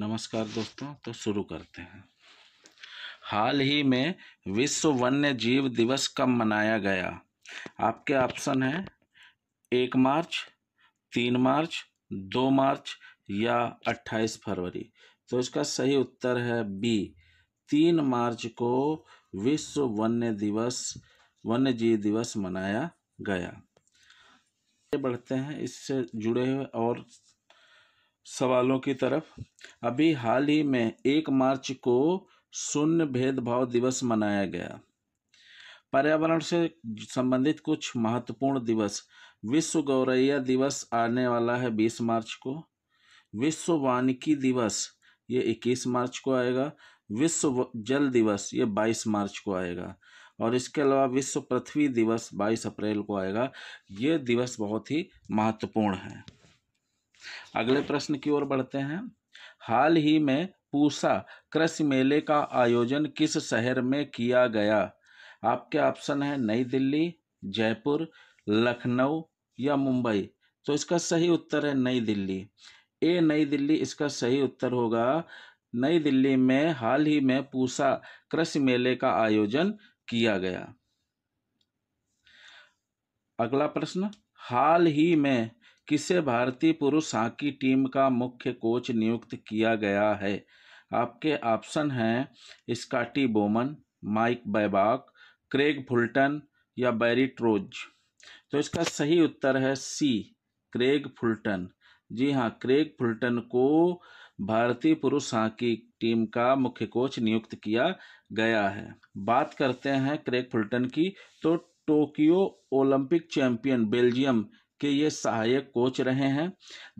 नमस्कार दोस्तों तो शुरू करते हैं हाल ही में विश्व वन्य जीव दिवस कब मनाया गया आपके ऑप्शन हैं एक मार्च तीन मार्च दो मार्च या अट्ठाईस फरवरी तो इसका सही उत्तर है बी तीन मार्च को विश्व वन्य दिवस वन्य जीव दिवस मनाया गया बढ़ते हैं इससे जुड़े हुए और सवालों की तरफ अभी हाल ही में एक मार्च को शून्य भेदभाव दिवस मनाया गया पर्यावरण से संबंधित कुछ महत्वपूर्ण दिवस विश्व गौरैया दिवस आने वाला है बीस मार्च को विश्व वानिकी दिवस ये इक्कीस मार्च को आएगा विश्व जल दिवस ये बाईस मार्च को आएगा और इसके अलावा विश्व पृथ्वी दिवस बाईस अप्रैल को आएगा ये दिवस बहुत ही महत्वपूर्ण है अगले प्रश्न की ओर बढ़ते हैं हाल ही में पूसा कृषि मेले का आयोजन किस शहर में किया गया आपके ऑप्शन है नई दिल्ली जयपुर लखनऊ या मुंबई तो इसका सही उत्तर है नई दिल्ली ए नई दिल्ली इसका सही उत्तर होगा नई दिल्ली में हाल ही में पूसा कृषि मेले का आयोजन किया गया अगला प्रश्न हाल ही में किसे भारतीय पुरुष हॉकी टीम का मुख्य कोच नियुक्त किया गया है आपके ऑप्शन हैं Scotty Bowman Mike Babcock Craig Fulton या बैरी ट्रोज तो इसका सही उत्तर है सी क्रेग फुलटन जी हाँ क्रेग फुलटन को भारतीय पुरुष हॉकी टीम का मुख्य कोच नियुक्त किया गया है बात करते हैं क्रेग फुलटन की तो टोक्यो ओलंपिक चैंपियन बेल्जियम के ये सहायक कोच रहे हैं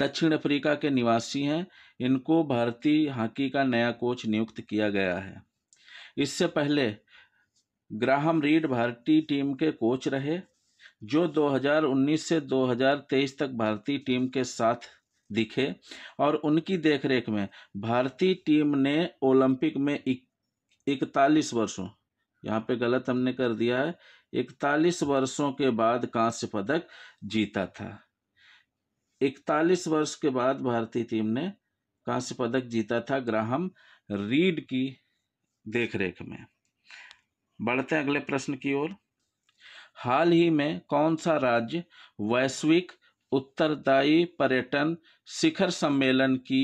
दक्षिण अफ्रीका के निवासी हैं इनको भारतीय हॉकी का नया कोच नियुक्त किया गया है इससे पहले ग्राहम रीड भारतीय टीम के कोच रहे जो 2019 से 2023 तक भारतीय टीम के साथ दिखे और उनकी देखरेख में भारतीय टीम ने ओलंपिक में इकतालीस वर्षों यहाँ पे गलत हमने कर दिया है इकतालीस वर्षों के बाद कांस्य पदक जीता था इकतालीस वर्ष के बाद भारतीय टीम ने कांस्य पदक जीता था ग्राहम रीड की देखरेख में बढ़ते अगले प्रश्न की ओर हाल ही में कौन सा राज्य वैश्विक उत्तरदायी पर्यटन शिखर सम्मेलन की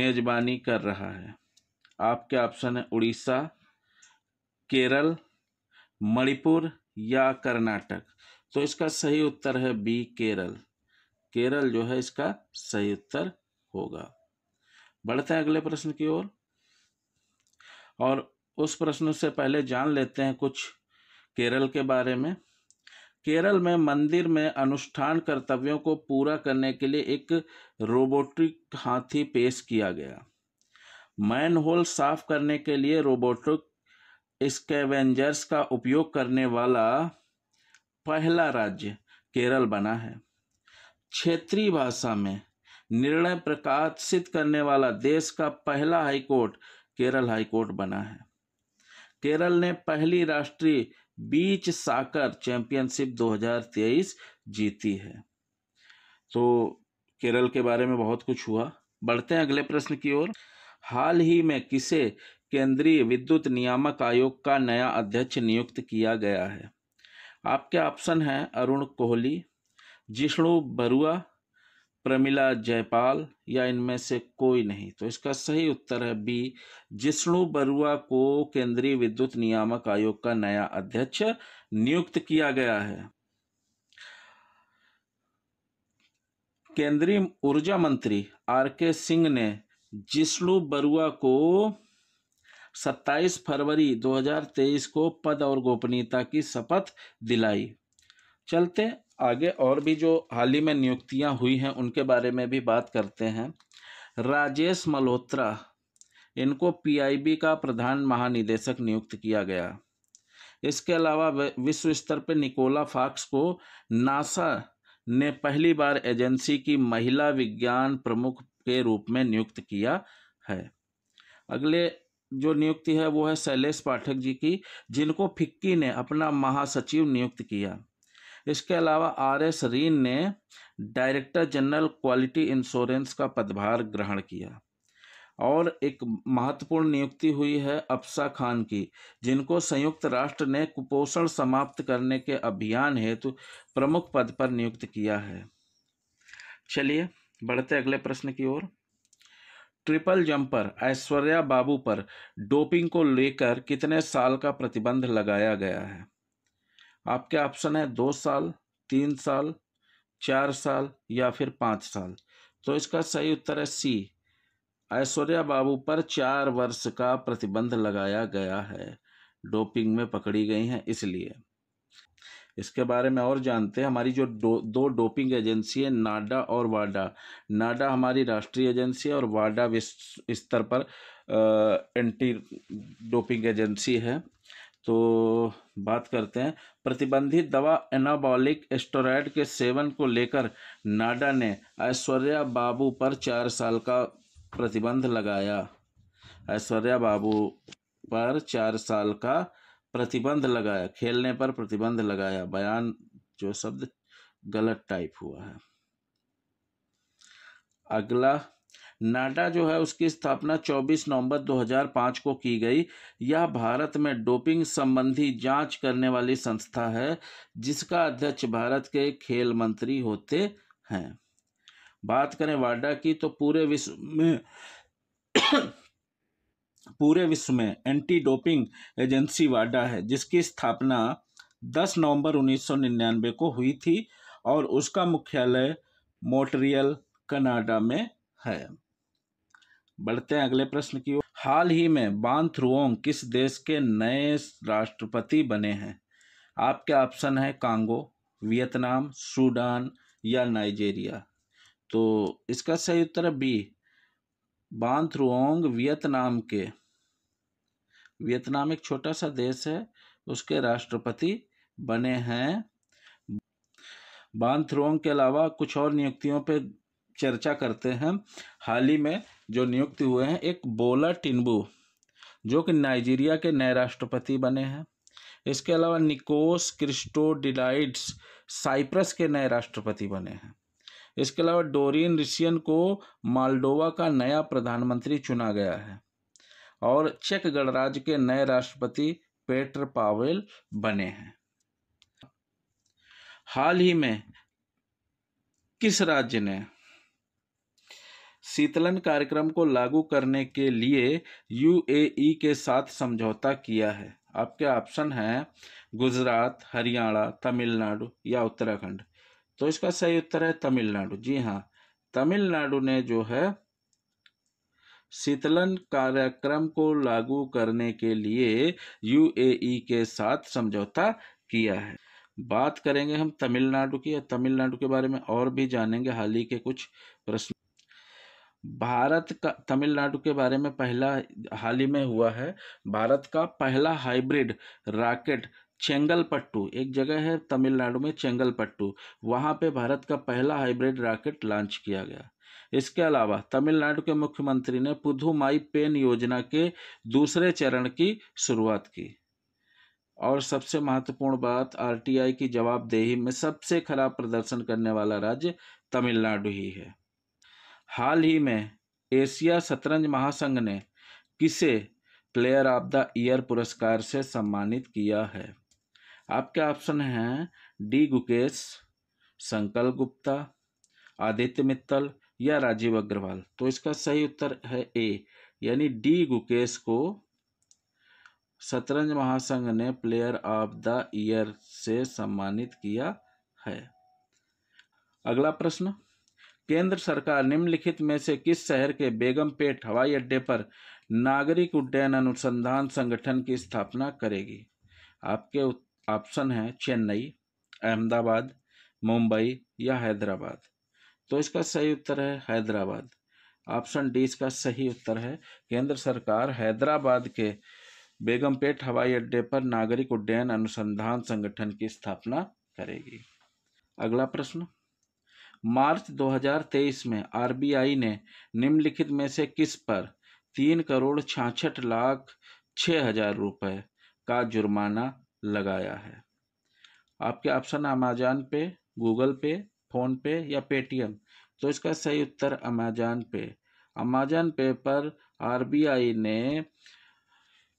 मेजबानी कर रहा है आपके ऑप्शन है उड़ीसा केरल मणिपुर या कर्नाटक तो इसका सही उत्तर है बी केरल केरल जो है इसका सही उत्तर होगा बढ़ते हैं अगले प्रश्न की ओर और, उस प्रश्न से पहले जान लेते हैं कुछ केरल के बारे में केरल में मंदिर में अनुष्ठान कर्तव्यों को पूरा करने के लिए एक रोबोटिक हाथी पेश किया गया मैन होल साफ करने के लिए रोबोटिक स्केवेंजर्स का उपयोग करने वाला पहला राज्य केरल बना है क्षेत्रीय भाषा में निर्णय प्रकाशित करने वाला देश का पहला हाईकोर्ट केरल हाईकोर्ट बना है केरल ने पहली राष्ट्रीय बीच साकर चैंपियनशिप 2023 जीती है तो केरल के बारे में बहुत कुछ हुआ बढ़ते हैं अगले प्रश्न की ओर हाल ही में किसे केंद्रीय विद्युत नियामक आयोग का नया अध्यक्ष नियुक्त किया गया है आपके ऑप्शन हैं अरुण कोहली जिष्णु बरुआ प्रमिला जयपाल या इनमें से कोई नहीं तो इसका सही उत्तर है बी जिष्णु बरुआ को केंद्रीय विद्युत नियामक आयोग का नया अध्यक्ष नियुक्त किया गया है केंद्रीय ऊर्जा मंत्री आर के सिंह ने जिष्णु बरुआ को 27 फरवरी 2023 को पद और गोपनीयता की शपथ दिलाई चलते आगे और भी जो हाल ही में नियुक्तियां हुई हैं उनके बारे में भी बात करते हैं राजेश मल्होत्रा इनको पीआईबी का प्रधान महानिदेशक नियुक्त किया गया इसके अलावा विश्व स्तर पर निकोला फाक्स को नासा ने पहली बार एजेंसी की महिला विज्ञान प्रमुख के रूप में नियुक्त किया है अगले जो नियुक्ति है वो है शैलेश पाठक जी की जिनको फिक्की ने अपना महासचिव नियुक्त किया इसके अलावा आर एस रीन ने डायरेक्टर जनरल क्वालिटी इंश्योरेंस का पदभार ग्रहण किया और एक महत्वपूर्ण नियुक्ति हुई है अफसा खान की जिनको संयुक्त राष्ट्र ने कुपोषण समाप्त करने के अभियान हेतु प्रमुख पद पर नियुक्त किया है चलिए बढ़ते अगले प्रश्न की ओर ट्रिपल जंपर ऐश्वर्या बाबू पर डोपिंग को लेकर कितने साल का प्रतिबंध लगाया गया है आपके ऑप्शन है दो साल तीन साल चार साल या फिर पाँच साल तो इसका सही उत्तर है सी ऐश्वर्या बाबू पर चार वर्ष का प्रतिबंध लगाया गया है डोपिंग में पकड़ी गई हैं इसलिए इसके बारे में और जानते हैं हमारी जो दो दो डोपिंग एजेंसी है नाडा और वाडा नाडा हमारी राष्ट्रीय एजेंसी है और वाडा विश्व स्तर पर आ, एंटी डोपिंग एजेंसी है तो बात करते हैं प्रतिबंधित दवा एनाबॉलिक एस्टोराइड के सेवन को लेकर नाडा ने ऐश्वर्या बाबू पर चार साल का प्रतिबंध लगाया ऐश्वर्या बाबू पर चार साल का प्रतिबंध लगाया खेलने पर प्रतिबंध लगाया बयान जो शब्द गलत टाइप हुआ है अगला नाडा जो है उसकी स्थापना 24 नवंबर 2005 को की गई यह भारत में डोपिंग संबंधी जांच करने वाली संस्था है जिसका अध्यक्ष भारत के खेल मंत्री होते हैं बात करें वाडा की तो पूरे विश्व में पूरे विश्व में एंटी डोपिंग एजेंसी वाडा है जिसकी स्थापना 10 नवंबर 1999 को हुई थी और उसका मुख्यालय मोटरियल कनाडा में है बढ़ते हैं अगले प्रश्न की ओर हाल ही में बान किस देश के नए राष्ट्रपति बने हैं आपके ऑप्शन है कांगो वियतनाम सूडान या नाइजेरिया तो इसका सही उत्तर है बी बांथरुओंग वियतनाम के वियतनाम एक छोटा सा देश है उसके राष्ट्रपति बने हैं बांथ्रुओंग के अलावा कुछ और नियुक्तियों पर चर्चा करते हैं हाल ही में जो नियुक्ति हुए हैं एक बोला टिनबू जो कि नाइजीरिया के नए राष्ट्रपति बने हैं इसके अलावा निकोस क्रिस्टो डिलाइड्स साइप्रस के नए राष्ट्रपति बने हैं इसके अलावा डोरिन रिसियन को मालडोवा का नया प्रधानमंत्री चुना गया है और चेक गणराज्य के नए राष्ट्रपति पेटर पावेल बने हैं हाल ही में किस राज्य ने शीतलन कार्यक्रम को लागू करने के लिए यूएई के साथ समझौता किया है आपके ऑप्शन हैं गुजरात हरियाणा तमिलनाडु या उत्तराखंड तो इसका सही उत्तर है तमिलनाडु जी हाँ तमिलनाडु ने जो है शीतलन कार्यक्रम को लागू करने के लिए यूएई के साथ समझौता किया है बात करेंगे हम तमिलनाडु की तमिलनाडु के बारे में और भी जानेंगे हाल ही के कुछ प्रश्न भारत का तमिलनाडु के बारे में पहला हाल ही में हुआ है भारत का पहला हाइब्रिड रॉकेट चेंगलपट्टू एक जगह है तमिलनाडु में चेंगलपट्टू वहाँ पे भारत का पहला हाइब्रिड रॉकेट लॉन्च किया गया इसके अलावा तमिलनाडु के मुख्यमंत्री ने पुधुमाई पेन योजना के दूसरे चरण की शुरुआत की और सबसे महत्वपूर्ण बात आरटीआई की जवाबदेही में सबसे खराब प्रदर्शन करने वाला राज्य तमिलनाडु ही है हाल ही में एशिया शतरंज महासंघ ने किसे प्लेयर ऑफ द ईयर पुरस्कार से सम्मानित किया है आपके ऑप्शन हैं डी गुकेश संकल्प गुप्ता आदित्य मित्तल या राजीव अग्रवाल तो इसका सही उत्तर है ए यानी डी गुकेश को शतरंज महासंघ ने प्लेयर ऑफ द ईयर से सम्मानित किया है अगला प्रश्न केंद्र सरकार निम्नलिखित में से किस शहर के बेगमपेट हवाई अड्डे पर नागरिक उड्डयन अनुसंधान संगठन की स्थापना करेगी आपके ऑप्शन है चेन्नई अहमदाबाद मुंबई या हैदराबाद तो इसका सही उत्तर है हैदराबाद ऑप्शन डी इसका सही उत्तर है केंद्र सरकार हैदराबाद के बेगमपेट हवाई अड्डे पर नागरिक उड्डयन अनुसंधान संगठन की स्थापना करेगी अगला प्रश्न मार्च 2023 में आरबीआई ने निम्नलिखित में से किस पर तीन करोड़ छाछठ लाख छः हजार रुपये का जुर्माना लगाया है आपके option Amazon Pay Google Pay PhonePe या पेटीएम तो इसका सही उत्तर अमेजान पे अमेजान पे पर आरबीआई ने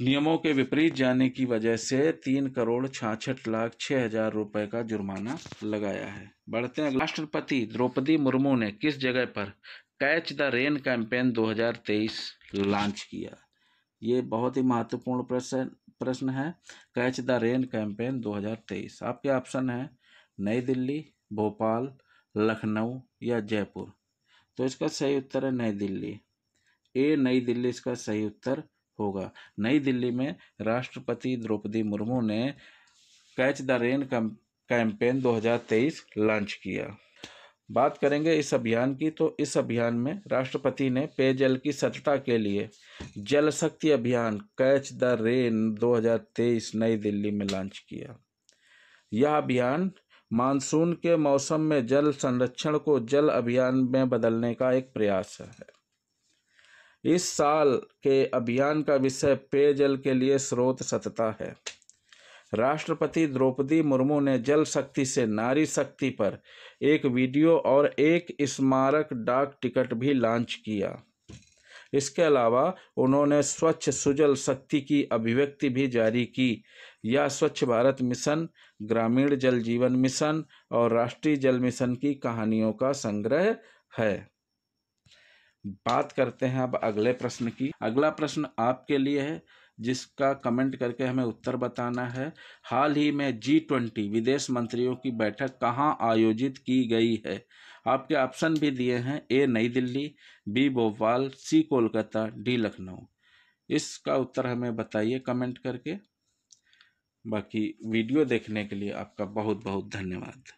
नियमों के विपरीत जाने की वजह से तीन करोड़ छाछठ लाख छः हजार रुपए का जुर्माना लगाया है बढ़ते हैं राष्ट्रपति द्रौपदी मुर्मू ने किस जगह पर catch the rain campaign 2023 launch किया ये बहुत ही महत्वपूर्ण प्रश्न प्रश्न है कैच द रेन कैंपेन 2023 आपके ऑप्शन है नई दिल्ली भोपाल लखनऊ या जयपुर तो इसका सही उत्तर है नई दिल्ली ए नई दिल्ली इसका सही उत्तर होगा नई दिल्ली में राष्ट्रपति द्रौपदी मुर्मू ने catch the rain campaign 2023 launch किया बात करेंगे इस अभियान की तो इस अभियान में राष्ट्रपति ने पेयजल की सत्यता के लिए जल शक्ति अभियान कैच द रेन 2023 नई दिल्ली में लॉन्च किया यह अभियान मानसून के मौसम में जल संरक्षण को जल अभियान में बदलने का एक प्रयास है इस साल के अभियान का विषय पेयजल के लिए स्रोत सतता है राष्ट्रपति द्रौपदी मुर्मू ने जल शक्ति से नारी शक्ति पर एक वीडियो और एक स्मारक डाक टिकट भी लॉन्च किया इसके अलावा उन्होंने स्वच्छ सुजल शक्ति की अभिव्यक्ति भी जारी की यह स्वच्छ भारत मिशन ग्रामीण जल जीवन मिशन और राष्ट्रीय जल मिशन की कहानियों का संग्रह है बात करते हैं अब अगले प्रश्न की अगला प्रश्न आपके लिए है जिसका कमेंट करके हमें उत्तर बताना है हाल ही में जी ट्वेंटी विदेश मंत्रियों की बैठक कहाँ आयोजित की गई है आपके ऑप्शन भी दिए हैं A New Delhi B Bhopal C Kolkata D Lucknow इसका उत्तर हमें बताइए कमेंट करके बाकी वीडियो देखने के लिए आपका बहुत बहुत धन्यवाद